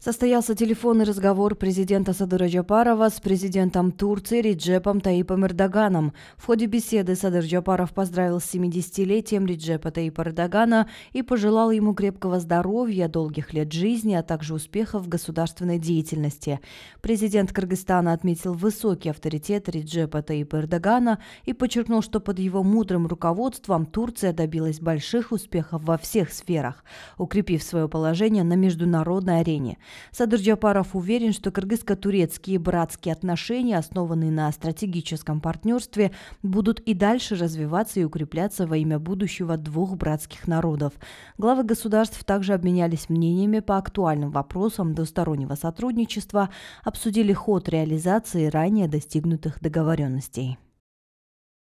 состоялся телефонный разговор президента Садыра Джапарова с президентом Турции Реджепом Таипом Эрдоганом. В ходе беседы Садыр Джапаров поздравил с 70-летием Реджепа Таипа Эрдогана и пожелал ему крепкого здоровья, долгих лет жизни, а также успехов в государственной деятельности. Президент Кыргызстана отметил высокий авторитет Реджепа Таипа Эрдогана и подчеркнул, что под его мудрым руководством Турция добилась больших успехов во всех сферах, укрепив свое положение на международной арене. Садыр Джапаров уверен, что кыргызско-турецкие братские отношения, основанные на стратегическом партнерстве, будут и дальше развиваться и укрепляться во имя будущего двух братских народов. Главы государств также обменялись мнениями по актуальным вопросам двустороннего сотрудничества, обсудили ход реализации ранее достигнутых договоренностей.